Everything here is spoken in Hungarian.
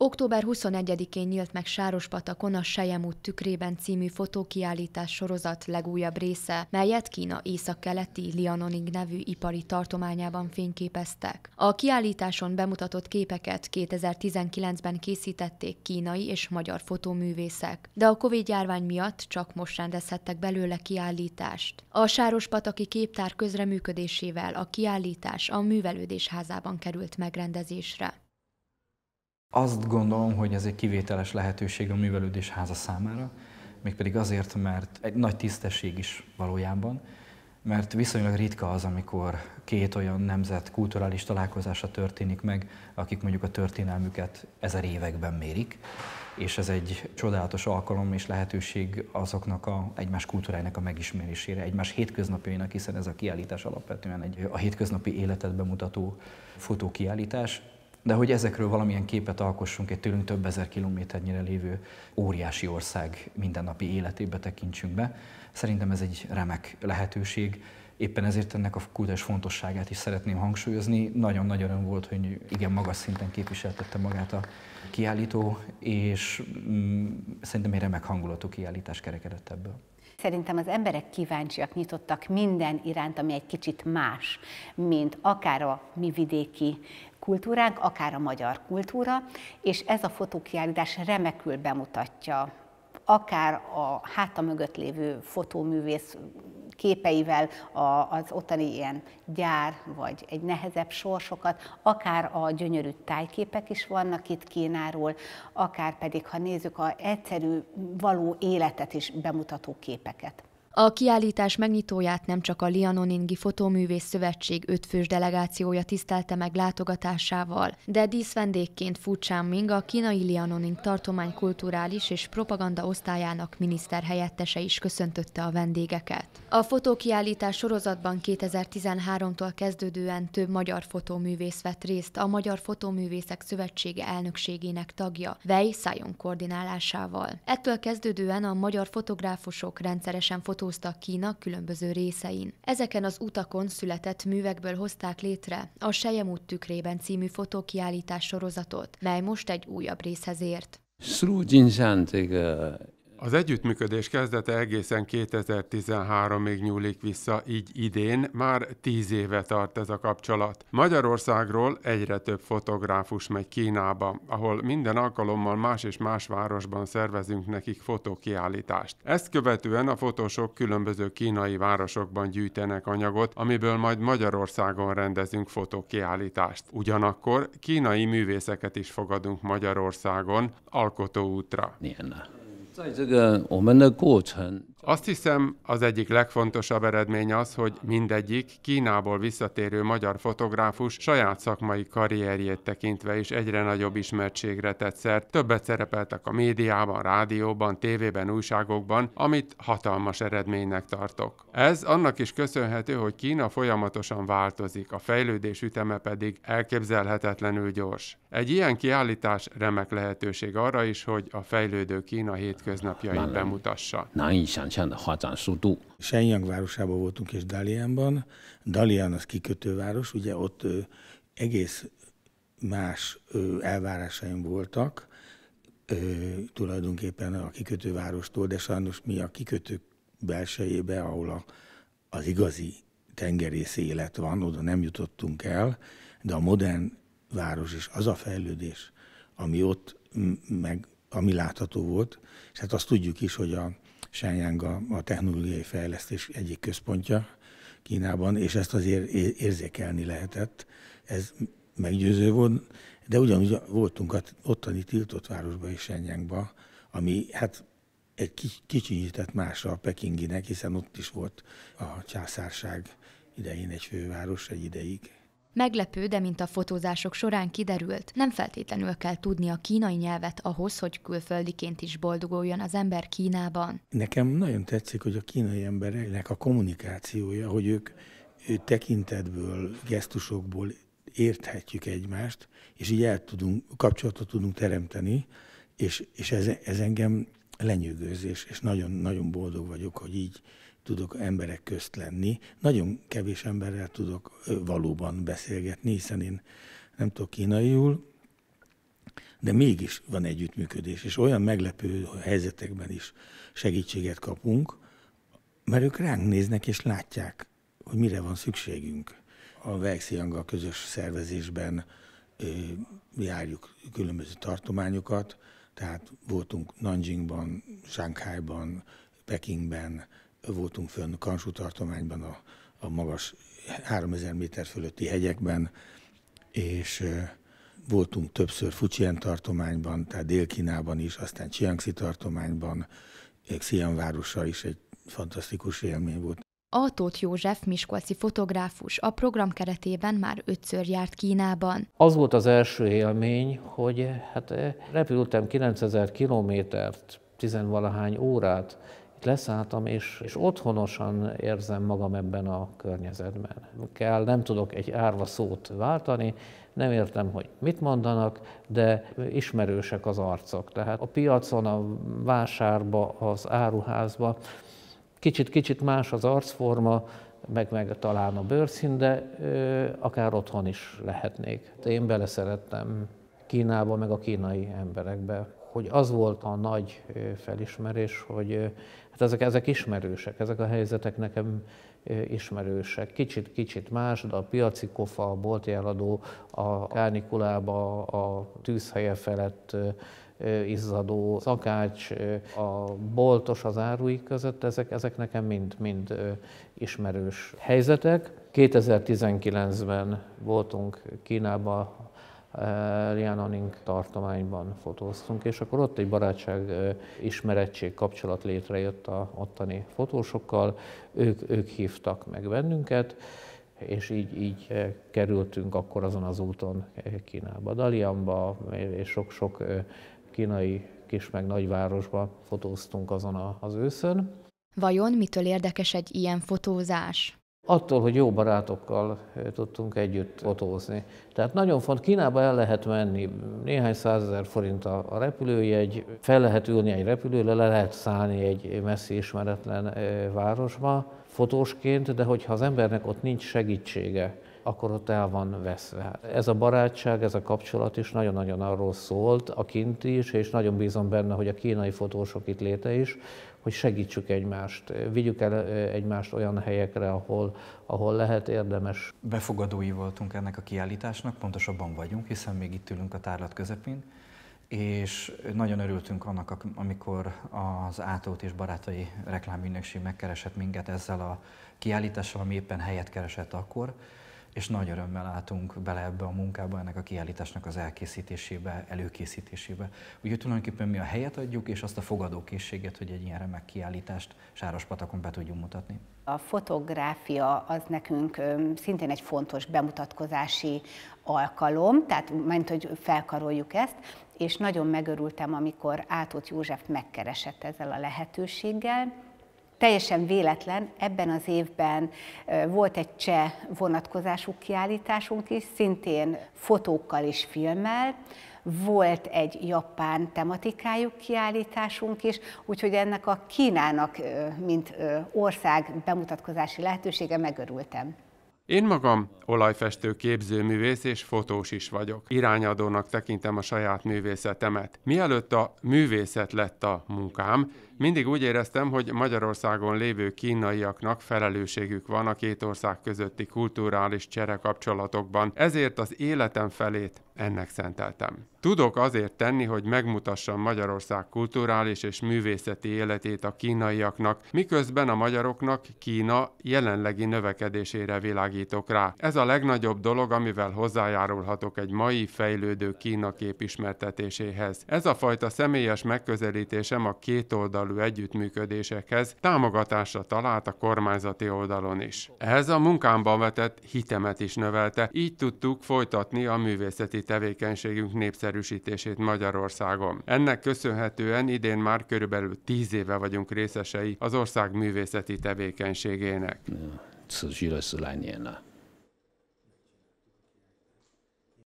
Október 21-én nyílt meg Sárospatakon a Sejemút tükrében című fotókiállítás sorozat legújabb része, melyet Kína északkeleti Lianoning nevű ipari tartományában fényképeztek. A kiállításon bemutatott képeket 2019-ben készítették kínai és magyar fotóművészek, de a Covid-járvány miatt csak most rendezhettek belőle kiállítást. A Sárospataki képtár közreműködésével a kiállítás a művelődés házában került megrendezésre. Azt gondolom, hogy ez egy kivételes lehetőség a művelődés háza számára, mégpedig azért, mert egy nagy tisztesség is valójában, mert viszonylag ritka az, amikor két olyan nemzet kulturális találkozása történik meg, akik mondjuk a történelmüket ezer években mérik, és ez egy csodálatos alkalom és lehetőség azoknak a egymás kultúrájának a megismerésére, egymás hétköznapjainak, hiszen ez a kiállítás alapvetően egy a hétköznapi életet bemutató fotókiállítás, de hogy ezekről valamilyen képet alkossunk egy tőlünk több ezer kilométernyire lévő óriási ország mindennapi életébe tekintsünk be. Szerintem ez egy remek lehetőség, éppen ezért ennek a kultúrás fontosságát is szeretném hangsúlyozni. Nagyon nagy öröm volt, hogy igen magas szinten képviseltette magát a kiállító, és mm, szerintem egy remek hangulatú kiállítás kerekedett ebből. Szerintem az emberek kíváncsiak, nyitottak minden iránt, ami egy kicsit más, mint akár a mi vidéki kultúránk, akár a magyar kultúra, és ez a fotókiállítás remekül bemutatja akár a háta mögött lévő fotóművész képeivel az ottani ilyen gyár, vagy egy nehezebb sorsokat, akár a gyönyörű tájképek is vannak itt Kínáról, akár pedig, ha nézzük, a egyszerű, való életet is bemutató képeket. A kiállítás megnyitóját nem csak a Lianoningi Fotóművész Szövetség ötfős delegációja tisztelte meg látogatásával, de díszvendékként Fu Changming a kínai Lianoning tartomány kulturális és propaganda osztályának miniszterhelyettese is köszöntötte a vendégeket. A fotókiállítás sorozatban 2013-tól kezdődően több magyar fotóművész vett részt a Magyar Fotóművészek Szövetsége elnökségének tagja, Vej Szájon koordinálásával. Ettől kezdődően a magyar fotográfusok rendszeresen fotó fotóztak Kína különböző részein. Ezeken az utakon született művekből hozták létre a Sejemút tükrében című fotókiállítás sorozatot, mely most egy újabb részhez ért. Az együttműködés kezdete egészen 2013-ig nyúlik vissza, így idén már tíz éve tart ez a kapcsolat. Magyarországról egyre több fotográfus megy Kínába, ahol minden alkalommal más és más városban szervezünk nekik fotókiállítást. Ezt követően a fotósok különböző kínai városokban gyűjtenek anyagot, amiből majd Magyarországon rendezünk fotókiállítást. Ugyanakkor kínai művészeket is fogadunk Magyarországon alkotóútra. Milyen? 在这个我们的过程。Azt hiszem, az egyik legfontosabb eredmény az, hogy mindegyik Kínából visszatérő magyar fotográfus saját szakmai karrierjét tekintve is egyre nagyobb ismertségre tett szert. Többet szerepeltek a médiában, rádióban, tévében, újságokban, amit hatalmas eredménynek tartok. Ez annak is köszönhető, hogy Kína folyamatosan változik, a fejlődés üteme pedig elképzelhetetlenül gyors. Egy ilyen kiállítás remek lehetőség arra is, hogy a fejlődő Kína hétköznapjait bemutassa csökkent hazán Shenyang városában voltunk és Dalianban. Dalian az kikötőváros, ugye ott ö, egész más ö, elvárásaim voltak, ö, tulajdonképpen a kikötővárostól, de sajnos mi a kikötő belsejébe, ahol a, az igazi tengerész élet van, oda nem jutottunk el, de a modern város és az a fejlődés, ami ott meg ami látható volt, és hát azt tudjuk is, hogy a Shenyang a, a technológiai fejlesztés egyik központja Kínában, és ezt azért érzékelni lehetett. Ez meggyőző volt, de ugyanúgy voltunk ottani tiltott városban és Shenyangba, ami hát egy kicsinyített másra a pekinginek, hiszen ott is volt a császárság idején egy főváros egy ideig. Meglepő, de mint a fotózások során kiderült, nem feltétlenül kell tudni a kínai nyelvet ahhoz, hogy külföldiként is boldoguljon az ember Kínában. Nekem nagyon tetszik, hogy a kínai embereknek a kommunikációja, hogy ők ő tekintetből, gesztusokból érthetjük egymást, és így el tudunk, kapcsolatot tudunk teremteni, és, és ez, ez engem lenyűgöz, és, és nagyon, nagyon boldog vagyok, hogy így, tudok emberek közt lenni. Nagyon kevés emberrel tudok valóban beszélgetni, hiszen én nem tudok kínaiul, de mégis van együttműködés, és olyan meglepő helyzetekben is segítséget kapunk, mert ők ránk néznek és látják, hogy mire van szükségünk. A Vexianggal közös szervezésben ö, járjuk különböző tartományokat, tehát voltunk Nanjingban, Shanghaiban, Pekingben, voltunk fönn Kansú tartományban a, a magas 3000 méter fölötti hegyekben, és voltunk többször Fujian tartományban, tehát Dél-Kínában is, aztán Chiangxi tartományban, Xi'an városa is egy fantasztikus élmény volt. A Tóth József, miskolci fotográfus a program keretében már ötször járt Kínában. Az volt az első élmény, hogy hát eh, repültem 9000 kilométert, tizenvalahány órát, itt leszálltam, és, és otthonosan érzem magam ebben a környezetben. Kell, nem tudok egy árva szót váltani, nem értem, hogy mit mondanak, de ismerősek az arcok. Tehát a piacon, a vásárba, az áruházba kicsit-kicsit más az arcforma, meg, meg talán a bőrszín, de ö, akár otthon is lehetnék. Én beleszerettem Kínába, meg a kínai emberekbe, hogy az volt a nagy felismerés, hogy Hát ezek, ezek ismerősek, ezek a helyzetek nekem ismerősek. Kicsit, kicsit más, de a piaci kofa, a bolti eladó, a kánikulába, a tűzhelye felett izzadó szakács, a boltos az árui között, ezek, ezek nekem mind, mind ismerős helyzetek. 2019-ben voltunk Kínában Lianoning tartományban fotóztunk, és akkor ott egy barátság, ismerettség, kapcsolat létrejött a ottani fotósokkal, ők, ők hívtak meg bennünket, és így, így kerültünk akkor azon az úton Kínába, Dalianba, és sok-sok kínai kis meg nagyvárosba fotóztunk azon az őszön. Vajon mitől érdekes egy ilyen fotózás? attól, hogy jó barátokkal tudtunk együtt fotózni. Tehát nagyon font, Kínába el lehet menni, néhány százezer forint a, repülőjegy, fel lehet ülni egy repülőre, le lehet szállni egy messzi ismeretlen városba fotósként, de hogyha az embernek ott nincs segítsége, akkor ott el van veszve. Ez a barátság, ez a kapcsolat is nagyon-nagyon arról szólt, a kint is, és nagyon bízom benne, hogy a kínai fotósok itt léte is, hogy segítsük egymást, vigyük el egymást olyan helyekre, ahol, ahol lehet érdemes. Befogadói voltunk ennek a kiállításnak, pontosabban vagyunk, hiszen még itt ülünk a tárlat közepén, és nagyon örültünk annak, amikor az Átót és Barátai Reklámügynökség megkeresett minket ezzel a kiállítással, ami éppen helyet keresett akkor, és nagy örömmel látunk bele ebbe a munkába, ennek a kiállításnak az elkészítésébe, előkészítésébe. Úgyhogy tulajdonképpen mi a helyet adjuk, és azt a fogadókészséget, hogy egy ilyen remek kiállítást Sárospatakon be tudjunk mutatni. A fotográfia az nekünk szintén egy fontos bemutatkozási alkalom, tehát mint hogy felkaroljuk ezt, és nagyon megörültem, amikor Átót József megkeresett ezzel a lehetőséggel, teljesen véletlen ebben az évben volt egy cseh vonatkozású kiállításunk is, szintén fotókkal és filmmel, volt egy japán tematikájuk kiállításunk is, úgyhogy ennek a Kínának, mint ország bemutatkozási lehetősége megörültem. Én magam olajfestő képzőművész és fotós is vagyok. Irányadónak tekintem a saját művészetemet. Mielőtt a művészet lett a munkám, mindig úgy éreztem, hogy Magyarországon lévő kínaiaknak felelősségük van a két ország közötti kulturális kapcsolatokban, ezért az életem felét ennek szenteltem. Tudok azért tenni, hogy megmutassam Magyarország kulturális és művészeti életét a kínaiaknak, miközben a magyaroknak Kína jelenlegi növekedésére világítok rá. Ez a legnagyobb dolog, amivel hozzájárulhatok egy mai fejlődő Kína kép ismertetéséhez. Ez a fajta személyes megközelítésem a kétoldalú megfelelő együttműködésekhez támogatásra talált a kormányzati oldalon is. Ehhez a munkámban vetett hitemet is növelte, így tudtuk folytatni a művészeti tevékenységünk népszerűsítését Magyarországon. Ennek köszönhetően idén már körülbelül tíz éve vagyunk részesei az ország művészeti tevékenységének. 持续了十来年了。